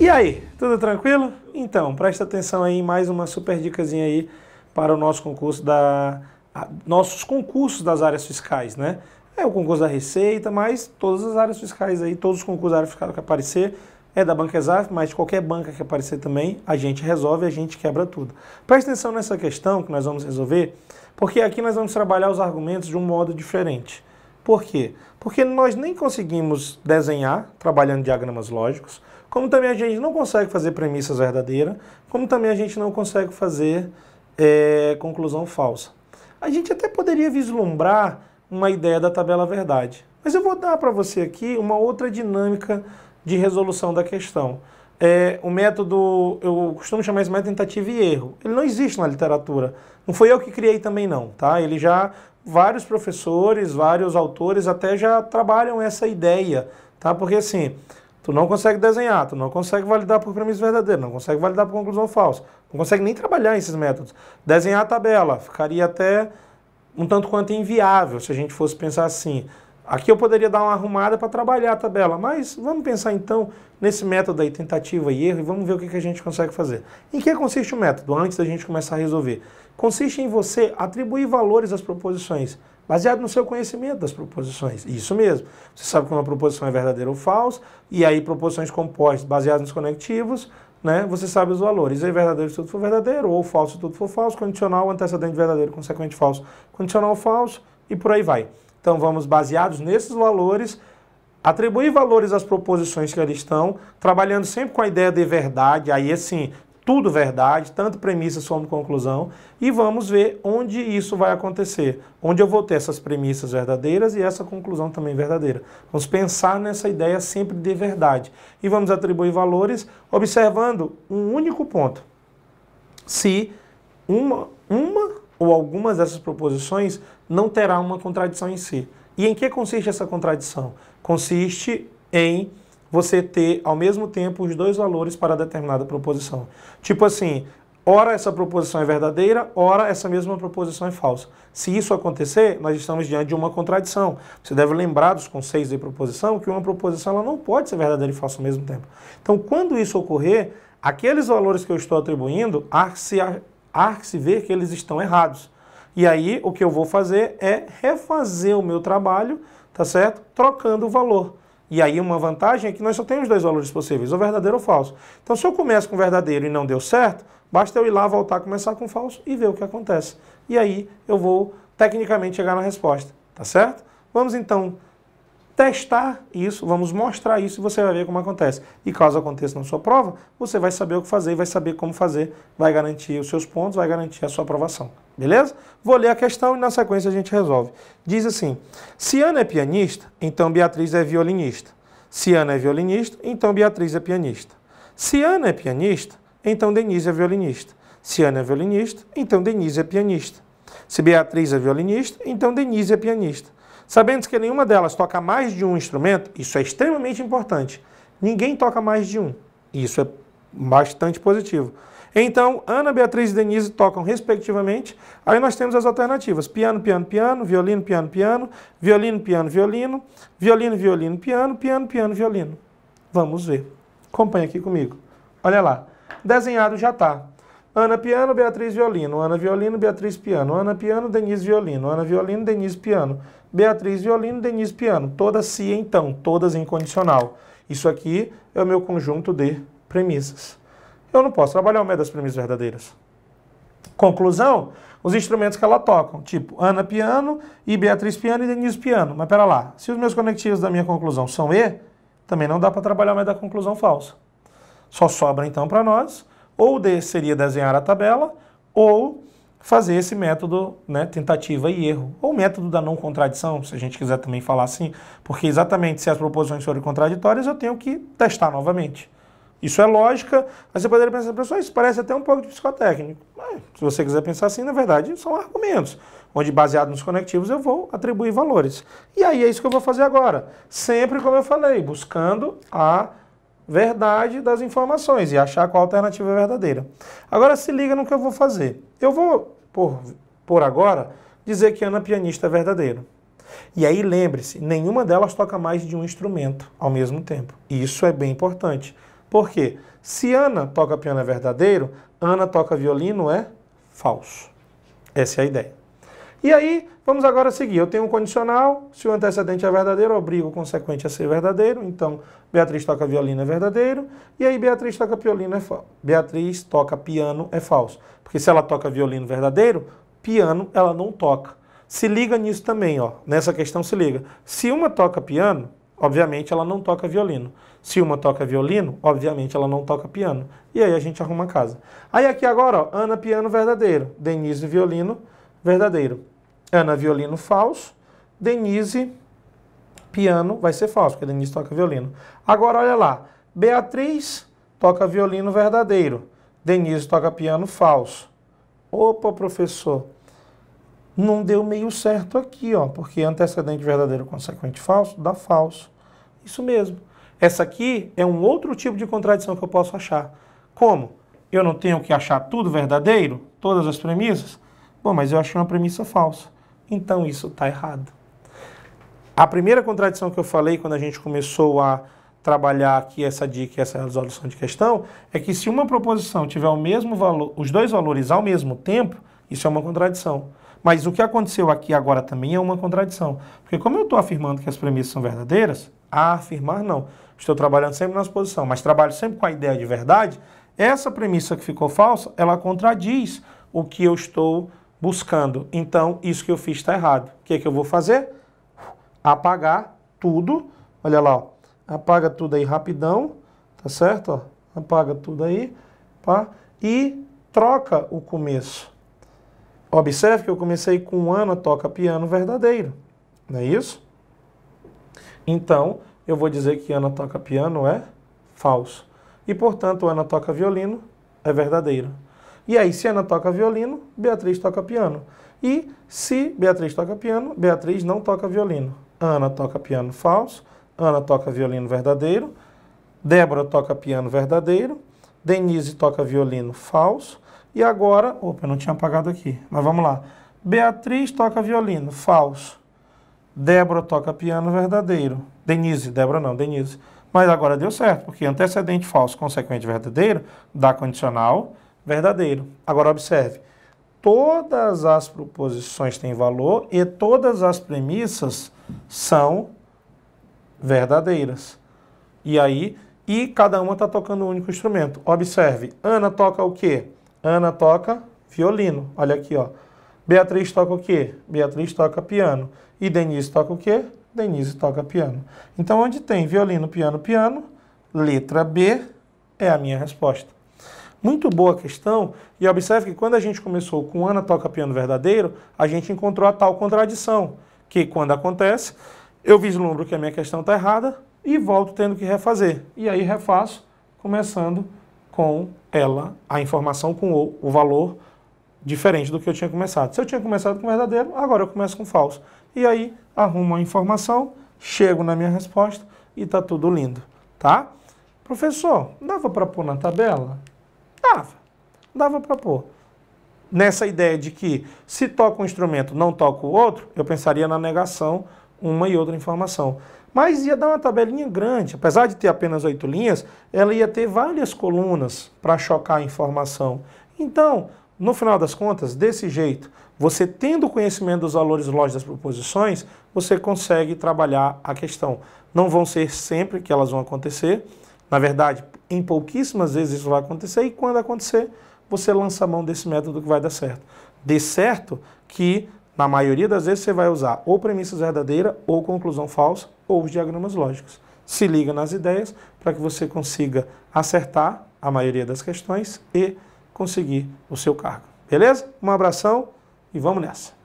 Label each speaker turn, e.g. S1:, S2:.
S1: E aí, tudo tranquilo? Então, presta atenção aí em mais uma super dicasinha aí para o nosso concurso da nossos concursos das áreas fiscais, né? É o concurso da Receita, mas todas as áreas fiscais aí, todos os concursos da área fiscal que aparecer, é da Banca Exaf, mas de qualquer banca que aparecer também, a gente resolve, a gente quebra tudo. Presta atenção nessa questão que nós vamos resolver, porque aqui nós vamos trabalhar os argumentos de um modo diferente. Por quê? Porque nós nem conseguimos desenhar trabalhando diagramas lógicos, como também a gente não consegue fazer premissas verdadeiras, como também a gente não consegue fazer é, conclusão falsa. A gente até poderia vislumbrar uma ideia da tabela verdade, mas eu vou dar para você aqui uma outra dinâmica de resolução da questão é, o método, eu costumo chamar esse método de tentativa e erro. Ele não existe na literatura. Não foi eu que criei também não, tá? Ele já, vários professores, vários autores até já trabalham essa ideia, tá? Porque assim, tu não consegue desenhar, tu não consegue validar por premissa verdadeira, não consegue validar por conclusão falsa, não consegue nem trabalhar esses métodos. Desenhar a tabela ficaria até um tanto quanto inviável se a gente fosse pensar assim. Aqui eu poderia dar uma arrumada para trabalhar a tabela, mas vamos pensar então nesse método aí, tentativa e erro, e vamos ver o que, a gente consegue fazer. Em que consiste o método, antes da gente começar a resolver? Consiste em você atribuir valores às proposições, baseado no seu conhecimento das proposições. Isso mesmo. Você sabe que uma proposição é verdadeira ou falsa, e aí proposições compostas baseadas nos conectivos, né, você sabe os valores. É verdadeiro se tudo for verdadeiro, ou falso se tudo for falso, condicional, antecedente verdadeiro, consequente falso, condicional falso, e por aí vai. Então vamos, baseados nesses valores, atribuir valores às proposições que ali estão, trabalhando sempre com a ideia de verdade, aí assim, tudo verdade, tanto premissas como conclusão, e vamos ver onde isso vai acontecer, onde eu vou ter essas premissas verdadeiras e essa conclusão também verdadeira. Vamos pensar nessa ideia sempre de verdade e vamos atribuir valores observando um único ponto. Se uma, ou algumas dessas proposições não terá uma contradição em si. E em que consiste essa contradição? Consiste em você ter ao mesmo tempo os dois valores para determinada proposição. Tipo assim, ora essa proposição é verdadeira, ora essa mesma proposição é falsa. Se isso acontecer, nós estamos diante de uma contradição. Você deve lembrar dos conceitos de proposição que uma proposição ela não pode ser verdadeira e falsa ao mesmo tempo. Então, quando isso ocorrer, aqueles valores que eu estou atribuindo se há que se ver que eles estão errados. E aí o que eu vou fazer é refazer o meu trabalho, tá certo? Trocando o valor. E aí uma vantagem é que nós só temos dois valores possíveis, o verdadeiro ou falso. Então se eu começo com verdadeiro e não deu certo, basta eu ir lá, voltar, começar com falso e ver o que acontece. E aí eu vou tecnicamente chegar na resposta, tá certo? Vamos então testar isso, vamos mostrar isso e você vai ver como acontece. E caso aconteça na sua prova, você vai saber o que fazer e vai saber como fazer, vai garantir os seus pontos, vai garantir a sua aprovação. Beleza? Vou ler a questão e na sequência a gente resolve. Diz assim: se Ana é pianista, então Beatriz é violinista. Se Ana é violinista, então Beatriz é pianista. Se Ana é pianista, então Denise é violinista. Se Ana é violinista, então Denise é pianista. Se Beatriz é violinista, então Denise é pianista. Sabendo que nenhuma delas toca mais de um instrumento, isso é extremamente importante. Ninguém toca mais de um. Isso é bastante positivo. Então, Ana Beatriz e Denise tocam respectivamente. Aí nós temos as alternativas: piano, piano, piano, violino, piano, piano, violino, piano, violino, violino, violino, piano, piano, piano, violino. Vamos ver. Acompanha aqui comigo. Olha lá. Desenhado já está. Ana piano, Beatriz violino. Ana violino, Beatriz piano. Ana piano, Denise violino. Ana violino, Denise piano. Beatriz violino, Denise piano. Todas se então, todas em condicional. Isso aqui é o meu conjunto de premissas. Eu não posso trabalhar o meio das premissas verdadeiras. Conclusão, os instrumentos que ela tocam, tipo Ana piano e Beatriz piano e Denise piano. Mas pera lá, se os meus conectivos da minha conclusão são E, também não dá para trabalhar o meio da conclusão falsa. Só sobra então para nós ou de, seria desenhar a tabela, ou fazer esse método, né, tentativa e erro, ou método da não contradição, se a gente quiser também falar assim, porque exatamente se as proposições forem contraditórias, eu tenho que testar novamente. Isso é lógica, mas você poderia pensar, pessoal, isso parece até um pouco de psicotécnico. Mas, é, se você quiser pensar assim, na verdade, são argumentos, onde baseado nos conectivos eu vou atribuir valores. E aí é isso que eu vou fazer agora, sempre como eu falei, buscando a verdade das informações e achar qual alternativa é verdadeira. Agora se liga no que eu vou fazer. Eu vou, por, por agora, dizer que Ana Pianista é verdadeira. E aí lembre-se, nenhuma delas toca mais de um instrumento ao mesmo tempo. E isso é bem importante. Por quê? Se Ana toca piano é verdadeiro, Ana toca violino é falso. Essa é a ideia. E aí, vamos agora seguir. Eu tenho um condicional, se o antecedente é verdadeiro, obriga o consequente a ser verdadeiro. Então, Beatriz toca violino é verdadeiro. E aí, Beatriz toca violino é falso. Beatriz toca piano é falso. Porque se ela toca violino verdadeiro, piano ela não toca. Se liga nisso também, ó. Nessa questão se liga. Se uma toca piano, obviamente ela não toca violino. Se uma toca violino, obviamente ela não toca piano. E aí a gente arruma a casa. Aí aqui agora, ó, Ana piano verdadeiro, Denise violino verdadeiro verdadeiro. Ana, violino falso. Denise, piano, vai ser falso, porque Denise toca violino. Agora, olha lá. Beatriz toca violino verdadeiro. Denise toca piano falso. Opa, professor. Não deu meio certo aqui, ó, porque antecedente verdadeiro consequente falso dá falso. Isso mesmo. Essa aqui é um outro tipo de contradição que eu posso achar. Como? Eu não tenho que achar tudo verdadeiro, todas as premissas? Pô, mas eu acho uma premissa falsa. Então isso está errado. A primeira contradição que eu falei quando a gente começou a trabalhar aqui essa dica e essa resolução de questão é que se uma proposição tiver o mesmo valor, os dois valores ao mesmo tempo, isso é uma contradição. Mas o que aconteceu aqui agora também é uma contradição. Porque como eu estou afirmando que as premissas são verdadeiras, a afirmar não. Estou trabalhando sempre na suposição, mas trabalho sempre com a ideia de verdade, essa premissa que ficou falsa, ela contradiz o que eu estou buscando. Então, isso que eu fiz está errado. O que é que eu vou fazer? Apagar tudo. Olha lá, ó. apaga tudo aí rapidão, tá certo? Ó. Apaga tudo aí, pá. E troca o começo. Observe que eu comecei com Ana toca piano verdadeiro, não é isso? Então, eu vou dizer que Ana toca piano é falso. E, portanto, Ana toca violino é verdadeiro. E aí, se Ana toca violino, Beatriz toca piano. E se Beatriz toca piano, Beatriz não toca violino. Ana toca piano falso, Ana toca violino verdadeiro, Débora toca piano verdadeiro, Denise toca violino falso. E agora, opa, eu não tinha apagado aqui, mas vamos lá. Beatriz toca violino falso. Débora toca piano verdadeiro. Denise, Débora não, Denise. Mas agora deu certo, porque antecedente falso, consequente verdadeiro, dá condicional verdadeiro. Agora observe, todas as proposições têm valor e todas as premissas são verdadeiras. E aí, e cada uma está tocando um único instrumento. Observe, Ana toca o quê? Ana toca violino. Olha aqui, ó. Beatriz toca o quê? Beatriz toca piano. E Denise toca o quê? Denise toca piano. Então, onde tem violino, piano, piano, letra B é a minha resposta. Muito boa questão, e observe que quando a gente começou com Ana Toca Piano Verdadeiro, a gente encontrou a tal contradição, que quando acontece, eu vislumbro que a minha questão está errada e volto tendo que refazer. E aí refaço, começando com ela, a informação com o, o valor diferente do que eu tinha começado. Se eu tinha começado com verdadeiro, agora eu começo com falso. E aí arrumo a informação, chego na minha resposta e está tudo lindo, tá? Professor, dava para pôr na tabela? Dava. Dava para pôr. Nessa ideia de que se toca um instrumento, não toca o outro, eu pensaria na negação uma e outra informação. Mas ia dar uma tabelinha grande. Apesar de ter apenas oito linhas, ela ia ter várias colunas para chocar a informação. Então, no final das contas, desse jeito, você tendo conhecimento dos valores lógicos das proposições, você consegue trabalhar a questão. Não vão ser sempre que elas vão acontecer, na verdade, em pouquíssimas vezes isso vai acontecer e quando acontecer, você lança a mão desse método que vai dar certo. Dê certo que, na maioria das vezes, você vai usar ou premissas verdadeiras, ou conclusão falsa, ou os diagramas lógicos. Se liga nas ideias para que você consiga acertar a maioria das questões e conseguir o seu cargo. Beleza? Um abração e vamos nessa!